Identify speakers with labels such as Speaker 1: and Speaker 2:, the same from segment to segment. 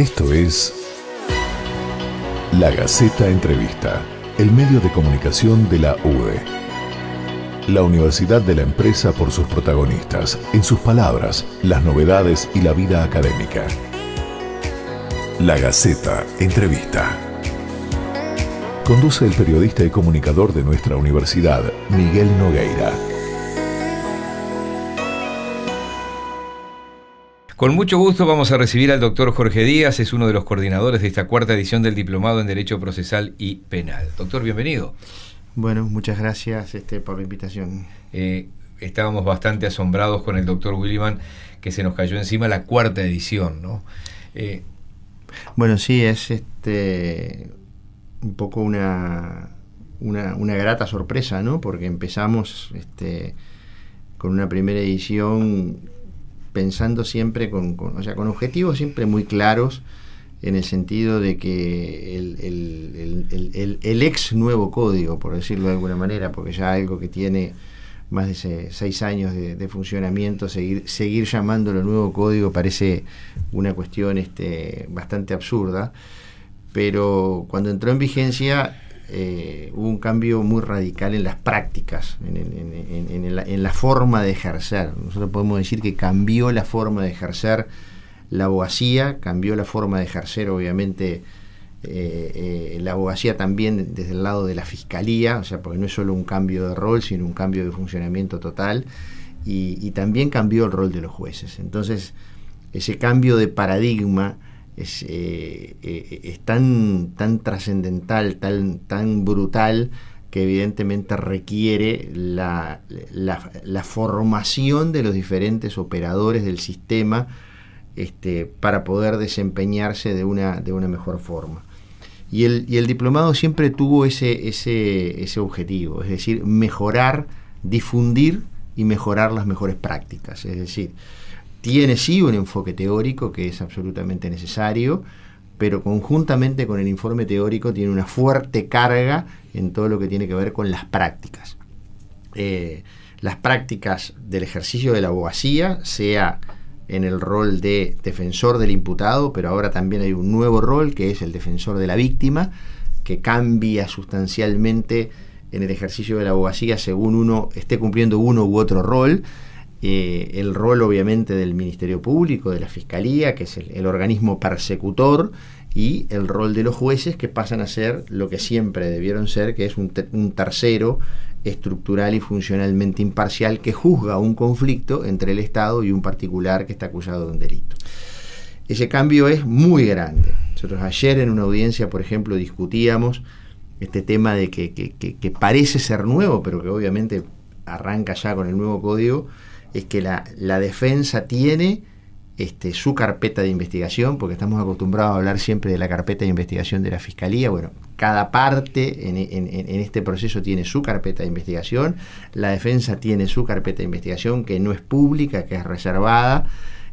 Speaker 1: Esto es La Gaceta Entrevista, el medio de comunicación de la UE. La Universidad de la Empresa por sus protagonistas, en sus palabras, las novedades y la vida académica. La Gaceta Entrevista. Conduce el periodista y comunicador de nuestra universidad, Miguel Nogueira. Con mucho gusto vamos a recibir al doctor Jorge Díaz, es uno de los coordinadores de esta cuarta edición del Diplomado en Derecho Procesal y Penal. Doctor,
Speaker 2: bienvenido. Bueno, muchas gracias este, por la
Speaker 1: invitación. Eh, estábamos bastante asombrados con el doctor Williman, que se nos cayó encima la cuarta edición, ¿no?
Speaker 2: Eh, bueno, sí, es este un poco una, una, grata sorpresa, ¿no? Porque empezamos este, con una primera edición pensando siempre con, con, o sea, con objetivos siempre muy claros en el sentido de que el, el, el, ex nuevo código, por decirlo de alguna manera, porque ya algo que tiene más de seis años de, funcionamiento, seguir, seguir llamándolo nuevo código parece una cuestión este, bastante absurda, pero cuando entró en vigencia eh, hubo un cambio muy radical en las prácticas, en, la, forma de ejercer. Nosotros podemos decir que cambió la forma de ejercer la abogacía, cambió la forma de ejercer obviamente eh, eh, la abogacía también desde el lado de la fiscalía, o sea, porque no es solo un cambio de rol, sino un cambio de funcionamiento total, y también cambió el rol de los jueces. Entonces, ese cambio de paradigma, eh, eh, es, tan, tan trascendental, tan, tan brutal, que evidentemente requiere la, formación de los diferentes operadores del sistema este, para poder desempeñarse de una, de una mejor forma. Y el, diplomado siempre tuvo ese, ese, ese, objetivo, es decir, mejorar, difundir y mejorar las mejores prácticas. Es decir, tiene sí un enfoque teórico que es absolutamente necesario, pero conjuntamente con el informe teórico tiene una fuerte carga en todo lo que tiene que ver con las prácticas. Eh, las prácticas del ejercicio de la abogacía, sea en el rol de defensor del imputado, pero ahora también hay un nuevo rol que es el defensor de la víctima, que cambia sustancialmente en el ejercicio de la abogacía según uno esté cumpliendo uno u otro rol. Eh, el rol obviamente del Ministerio Público, de la Fiscalía, que es el, organismo persecutor, y el rol de los jueces que pasan a ser lo que siempre debieron ser, que es un, tercero estructural y funcionalmente imparcial que juzga un conflicto entre el Estado y un particular que está acusado de un delito. Ese cambio es muy grande. Nosotros ayer en una audiencia, por ejemplo, discutíamos este tema de que parece ser nuevo, pero que obviamente arranca ya con el nuevo código, es que la, la defensa tiene este, su carpeta de investigación, porque estamos acostumbrados a hablar siempre de la carpeta de investigación de la Fiscalía. Bueno, cada parte en, este proceso tiene su carpeta de investigación, la defensa tiene su carpeta de investigación que no es pública, que es reservada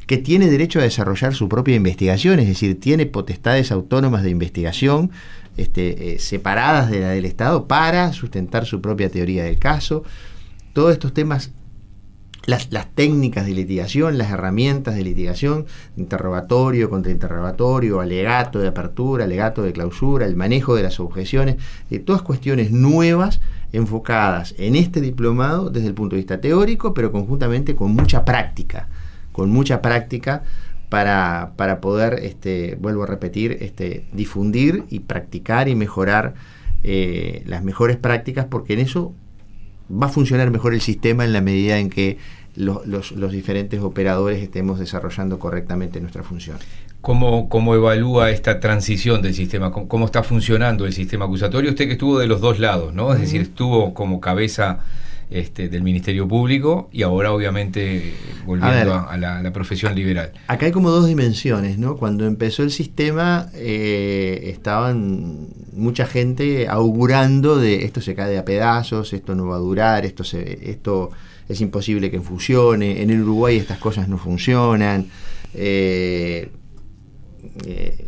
Speaker 2: que tiene derecho a desarrollar su propia investigación, es decir, tiene potestades autónomas de investigación este, eh, separadas de la del Estado para sustentar su propia teoría del caso. Todos estos temas las, técnicas de litigación, las herramientas de litigación, interrogatorio, contrainterrogatorio, alegato de apertura, alegato de clausura, el manejo de las objeciones, eh, todas cuestiones nuevas enfocadas en este diplomado desde el punto de vista teórico, pero conjuntamente con mucha práctica, con mucha práctica para, para poder, este, vuelvo a repetir, este, difundir y practicar y mejorar eh, las mejores prácticas, porque en eso va a funcionar mejor el sistema en la medida en que los, diferentes operadores estemos desarrollando correctamente nuestra función.
Speaker 1: ¿Cómo, evalúa esta transición del sistema? ¿Cómo, está funcionando el sistema acusatorio? Usted que estuvo de los dos lados, ¿no? Es decir, estuvo como cabeza este, del Ministerio Público y ahora obviamente volviendo a, la, profesión liberal.
Speaker 2: Acá hay como dos dimensiones, ¿no? Cuando empezó el sistema eh, estaban mucha gente augurando de esto se cae a pedazos, esto no va a durar, esto, esto es imposible que funcione, en el Uruguay estas cosas no funcionan. Eh, eh,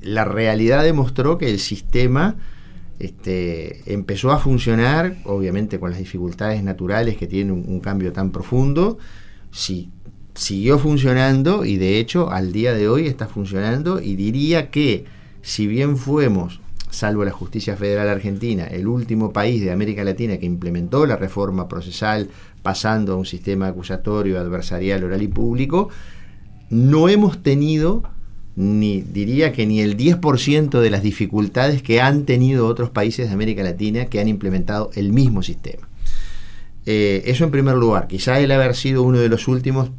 Speaker 2: la realidad demostró que el sistema este, empezó a funcionar, obviamente con las dificultades naturales que tiene un, cambio tan profundo, siguió funcionando y de hecho al día de hoy está funcionando y diría que si bien fuimos, salvo la justicia federal argentina, el último país de América Latina que implementó la reforma procesal pasando a un sistema acusatorio, adversarial, oral y público, no hemos tenido ni diría que ni el 10% de las dificultades que han tenido otros países de América Latina que han implementado el mismo sistema. Eh, eso en primer lugar, quizá el haber sido uno de los últimos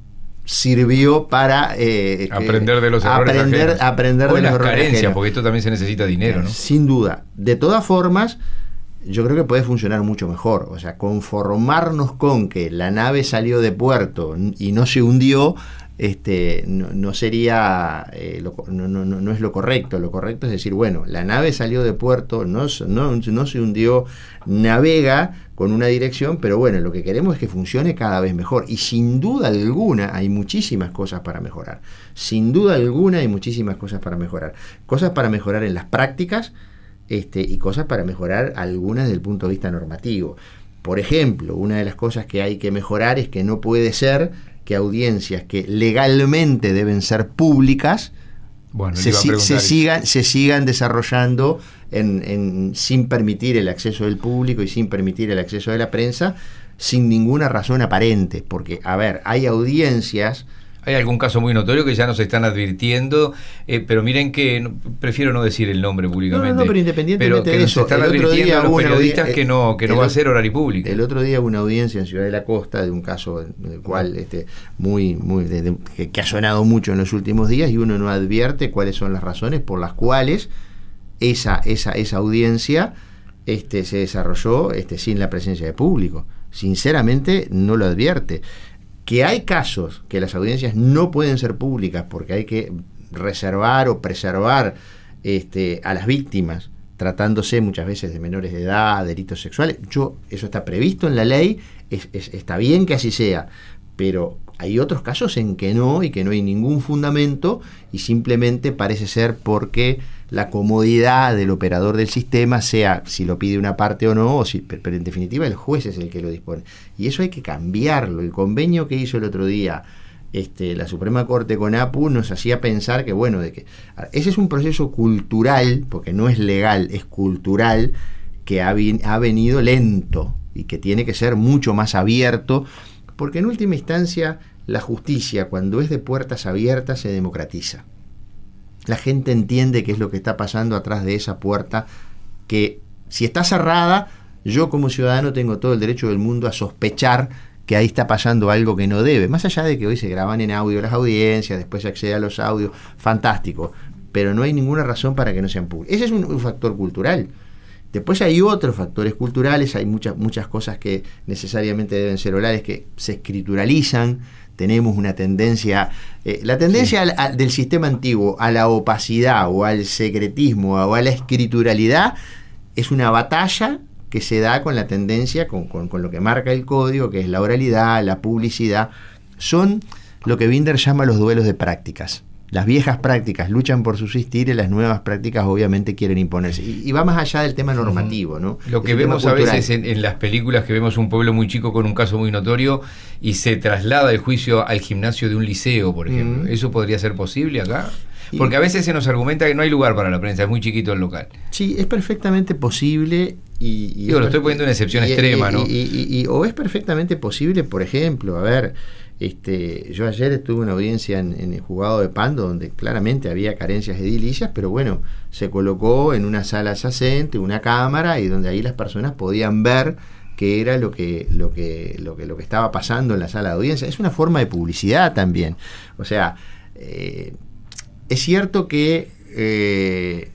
Speaker 2: sirvió para eh, eh, aprender de los errores aprender, aprender de los errores porque
Speaker 1: esto también se necesita dinero, ¿no? Sin
Speaker 2: duda. De todas formas, yo creo que puede funcionar mucho mejor. O sea, conformarnos con que la nave salió de puerto y no se hundió este, no, sería, eh, no, es lo correcto. Lo correcto es decir, bueno, la nave salió de puerto, no, se hundió, navega con una dirección, pero bueno, lo que queremos es que funcione cada vez mejor. Y sin duda alguna hay muchísimas cosas para mejorar. Sin duda alguna hay muchísimas cosas para mejorar. Cosas para mejorar en las prácticas este, y cosas para mejorar algunas desde el punto de vista normativo. Por ejemplo, una de las cosas que hay que mejorar es que no puede ser que audiencias que legalmente deben ser públicas se, sigan, se sigan desarrollando sin permitir el acceso del público y sin permitir el acceso de la prensa, sin ninguna razón aparente. Porque, a ver, hay audiencias hay algún
Speaker 1: caso muy notorio que ya nos están advirtiendo, eh, pero miren que prefiero no decir el nombre públicamente. No, no, pero independientemente pero que de están los periodistas que no, que no va a
Speaker 2: ser horario público. El otro día hubo una audiencia en Ciudad de la Costa de un caso cual este muy muy que, que ha sonado mucho en los últimos días y uno no advierte cuáles son las razones por las cuales esa esa esa audiencia este, se desarrolló este, sin la presencia de público. Sinceramente no lo advierte que hay casos que las audiencias no pueden ser públicas porque hay que reservar o preservar este, a las víctimas, tratándose muchas veces de menores de edad, delitos sexuales. Yo, eso está previsto en la ley, está bien que así sea, pero hay otros casos en que no y que no hay ningún fundamento y simplemente parece ser porque la comodidad del operador del sistema sea si lo pide una parte o no, o si, pero en definitiva el juez es el que lo dispone. Y eso hay que cambiarlo. El convenio que hizo el otro día este, la Suprema Corte con APU nos hacía pensar que, bueno, de que ese es un proceso cultural, porque no es legal, es cultural, que ha venido lento y que tiene que ser mucho más abierto porque en última instancia la justicia, cuando es de puertas abiertas, se democratiza. La gente entiende qué es lo que está pasando atrás de esa puerta, que si está cerrada, yo como ciudadano tengo todo el derecho del mundo a sospechar que ahí está pasando algo que no debe. Más allá de que hoy se graban en audio las audiencias, después se accede a los audios, fantástico. Pero no hay ninguna razón para que no sean públicos. Ese es un, factor cultural. Después hay otros factores culturales, hay muchas, muchas cosas que necesariamente deben ser orales, que se escrituralizan, tenemos una tendencia, eh, la tendencia del sistema antiguo a la opacidad o al secretismo o a la escrituralidad es una batalla que se da con la tendencia, con, lo que marca el código, que es la oralidad, la publicidad, son lo que Binder llama los duelos de prácticas. Las viejas prácticas luchan por subsistir y las nuevas prácticas obviamente quieren imponerse. Y, va más allá del tema normativo, ¿no? Lo que vemos a veces
Speaker 1: en, las películas que vemos un pueblo muy chico con un caso muy notorio y se traslada el juicio al gimnasio de un liceo, por ejemplo. ¿Eso podría ser posible acá? Porque a veces se nos argumenta que no hay lugar para la prensa, es muy chiquito el local.
Speaker 2: Sí, es perfectamente posible y... Yo lo estoy poniendo en excepción extrema, ¿no? y, o es perfectamente posible, por ejemplo, a ver... Este, yo ayer en una audiencia en, el jugado de Pando donde claramente había carencias edilicias, pero bueno, se colocó en una sala adyacente, una cámara, y donde ahí las personas podían ver qué era lo que, lo que, lo que, lo que estaba pasando en la sala de audiencia. Es una forma de publicidad también. O sea, eh, es cierto que eh,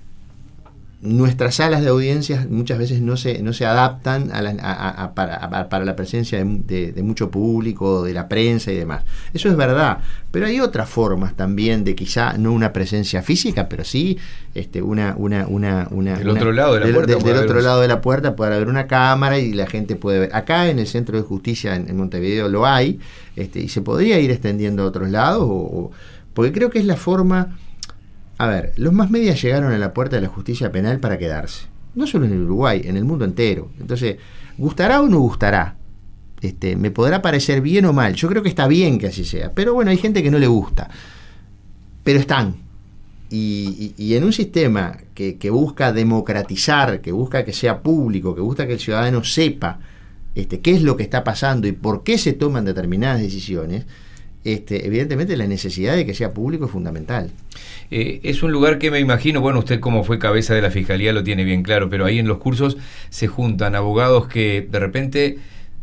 Speaker 2: nuestras salas de audiencias muchas veces no se, no se adaptan a para, la presencia de, mucho público, de la prensa y demás. Eso es verdad, pero hay otras formas también de quizá no una presencia física, pero sí este, una, una, una, una Del otro lado de la puerta. Del, otro lado de la puerta puede haber una cámara y la gente puede ver. Acá en el Centro de Justicia en, Montevideo lo hay este, y se podría ir extendiendo a otros lados, porque creo que es la forma a ver, los más medias llegaron a la puerta de la justicia penal para quedarse. No solo en el Uruguay, en el mundo entero. Entonces, ¿gustará o no gustará? Este, me podrá parecer bien o mal. Yo creo que está bien que así sea. Pero bueno, hay gente que no le gusta. Pero están. Y, en un sistema que, busca democratizar, que busca que sea público, que busca que el ciudadano sepa este, qué es lo que está pasando y por qué se toman determinadas decisiones, este, evidentemente la necesidad de que sea público es fundamental.
Speaker 1: Eh, es un lugar que me imagino, bueno, usted como fue cabeza de la fiscalía lo tiene bien claro, pero ahí en los cursos se juntan abogados que de repente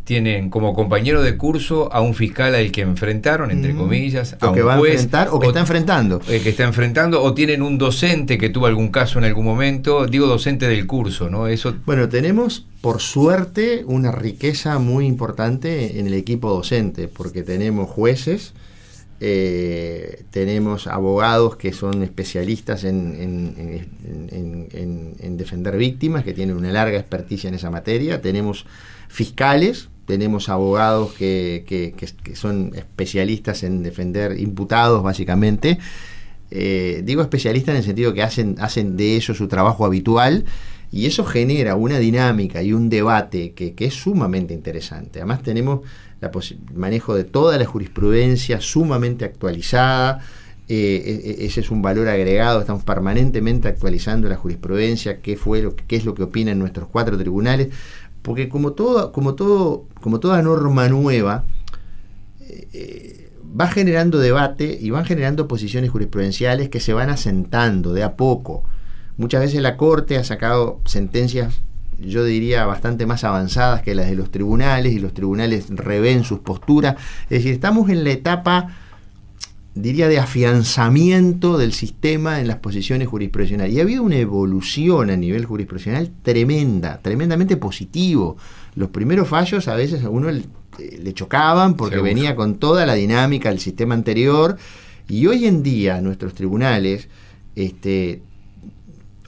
Speaker 1: tienen como compañero de curso a un fiscal al que enfrentaron, entre mm. comillas, o a un que va juez, a enfrentar
Speaker 2: o que está enfrentando.
Speaker 1: el eh, que está enfrentando, o tienen un docente que tuvo algún caso en algún momento,
Speaker 2: digo docente del curso, ¿no? Eso... Bueno, tenemos por suerte una riqueza muy importante en el equipo docente, porque tenemos jueces, eh, tenemos abogados que son especialistas en, defender víctimas, que tienen una larga experticia en esa materia, tenemos fiscales tenemos abogados que, son especialistas en defender imputados, básicamente. Eh, digo especialistas en el sentido que hacen, hacen de eso su trabajo habitual. Y eso genera una dinámica y un debate que, es sumamente interesante. Además tenemos el manejo de toda la jurisprudencia sumamente actualizada. Eh, e-, e-, ese es un valor agregado. Estamos permanentemente actualizando la jurisprudencia, qué fue lo, qué es lo que opinan nuestros cuatro tribunales. Porque como, todo, como, todo, como toda norma nueva, eh, va generando debate y van generando posiciones jurisprudenciales que se van asentando de a poco. Muchas veces la Corte ha sacado sentencias, yo diría, bastante más avanzadas que las de los tribunales y los tribunales revén sus posturas. Es decir, estamos en la etapa diría, de afianzamiento del sistema en las posiciones jurisprudenciales. Y ha habido una evolución a nivel jurisprudencial tremenda, tremendamente positivo. Los primeros fallos a veces a uno le eh, chocaban porque venía con toda la dinámica del sistema anterior. Y hoy en día nuestros tribunales, este,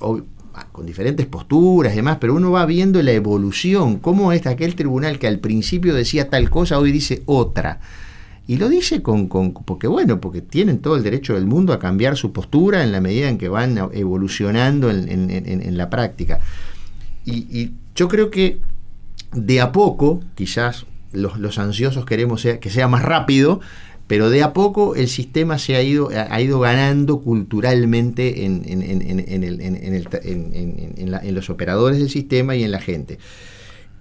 Speaker 2: ah, con diferentes posturas y demás, pero uno va viendo la evolución, cómo es aquel tribunal que al principio decía tal cosa, hoy dice otra y lo dice con, con, porque bueno, porque tienen todo el derecho del mundo a cambiar su postura en la medida en que van evolucionando en, la práctica. Y, yo creo que de a poco, quizás los, ansiosos queremos que sea más rápido, pero de a poco el sistema se ha ido, ha ido ganando culturalmente en, en, los operadores del sistema y en la gente.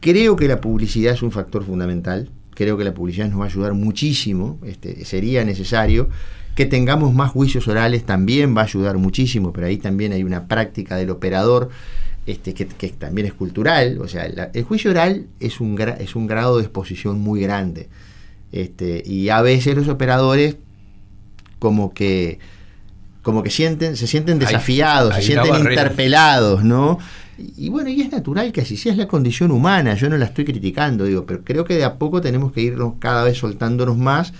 Speaker 2: Creo que la publicidad es un factor fundamental creo que la publicidad nos va a ayudar muchísimo, este, sería necesario. Que tengamos más juicios orales también va a ayudar muchísimo, pero ahí también hay una práctica del operador este, que, también es cultural. O sea, el juicio oral es un, es un grado de exposición muy grande. Este, y a veces los operadores como que como que sienten, se sienten desafiados, se sienten interpelados, ¿no? Y bueno, y es natural que así sea, es la condición humana, yo no la estoy criticando, digo, pero creo que de a poco tenemos que irnos cada vez soltándonos más,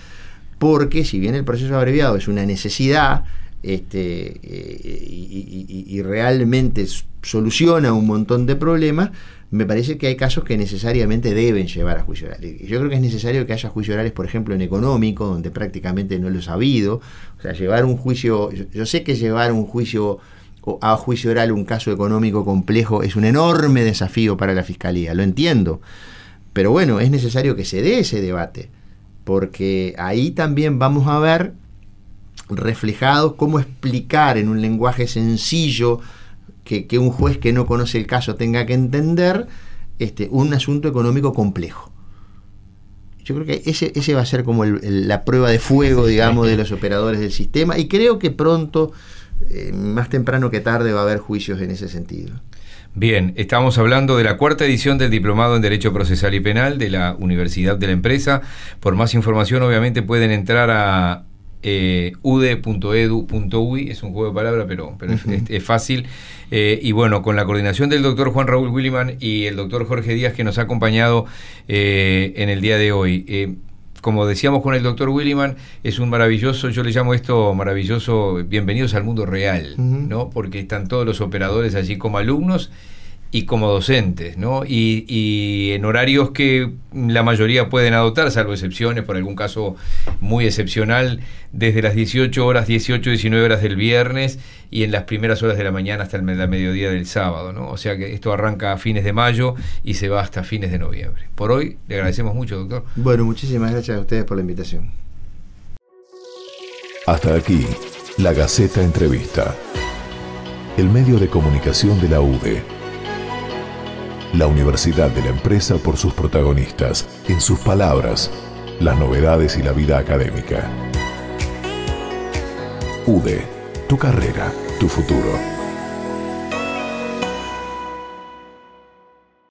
Speaker 2: porque si bien el proceso abreviado es una necesidad, este, eh, y, realmente soluciona un montón de problemas, me parece que hay casos que necesariamente deben llevar a juicio oral. Yo creo que es necesario que haya juicios orales, por ejemplo, en económico, donde prácticamente no lo ha habido. O sea, llevar un juicio, yo sé que llevar un juicio a juicio oral un caso económico complejo es un enorme desafío para la Fiscalía, lo entiendo. Pero bueno, es necesario que se dé ese debate, porque ahí también vamos a ver reflejado cómo explicar en un lenguaje sencillo que, un juez que no conoce el caso tenga que entender este, un asunto económico complejo. Yo creo que ese, ese va a ser como la prueba de fuego, digamos, de los operadores del sistema y creo que pronto eh, más temprano que tarde va a haber juicios en ese sentido.
Speaker 1: Bien, estamos hablando de la cuarta edición del Diplomado en Derecho Procesal y Penal de la Universidad de la Empresa. Por más información, obviamente, pueden entrar a eh, es un juego de palabras, pero, es, fácil. Eh, y bueno, con la coordinación del doctor Juan Raúl Williman y el doctor Jorge Díaz que nos ha acompañado eh, en el día de hoy como decíamos con el doctor Williman, es un maravilloso, yo le llamo esto maravilloso, bienvenidos al mundo real, ¿no? Porque están todos los operadores allí como alumnos y como docentes, ¿no? Y, en horarios que la mayoría pueden adoptar, salvo excepciones, por algún caso muy excepcional, desde las 18 horas, 18, 19 horas del viernes y en las primeras horas de la mañana hasta el la mediodía del sábado, ¿no? O sea que esto arranca a fines de mayo y se va hasta fines de noviembre. Por hoy
Speaker 2: le agradecemos mucho, doctor. Bueno, muchísimas gracias a ustedes por la invitación.
Speaker 1: Hasta aquí, la Gaceta Entrevista, el medio de comunicación de la UDE la universidad de la empresa por sus protagonistas, en sus palabras, las novedades y la vida académica. UDE, tu carrera, tu futuro.